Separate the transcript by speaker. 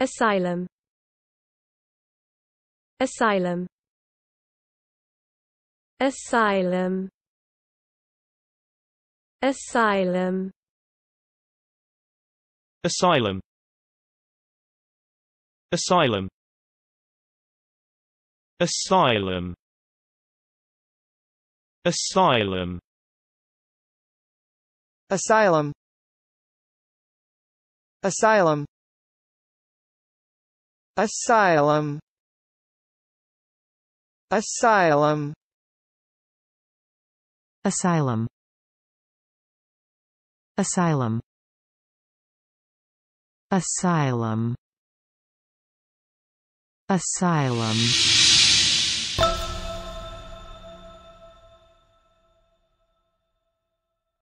Speaker 1: Asylum Asylum Asylum Asylum Asylum Asylum Asylum Asylum Asylum Asylum Asylum Asylum Asylum Asylum Asylum
Speaker 2: Asylum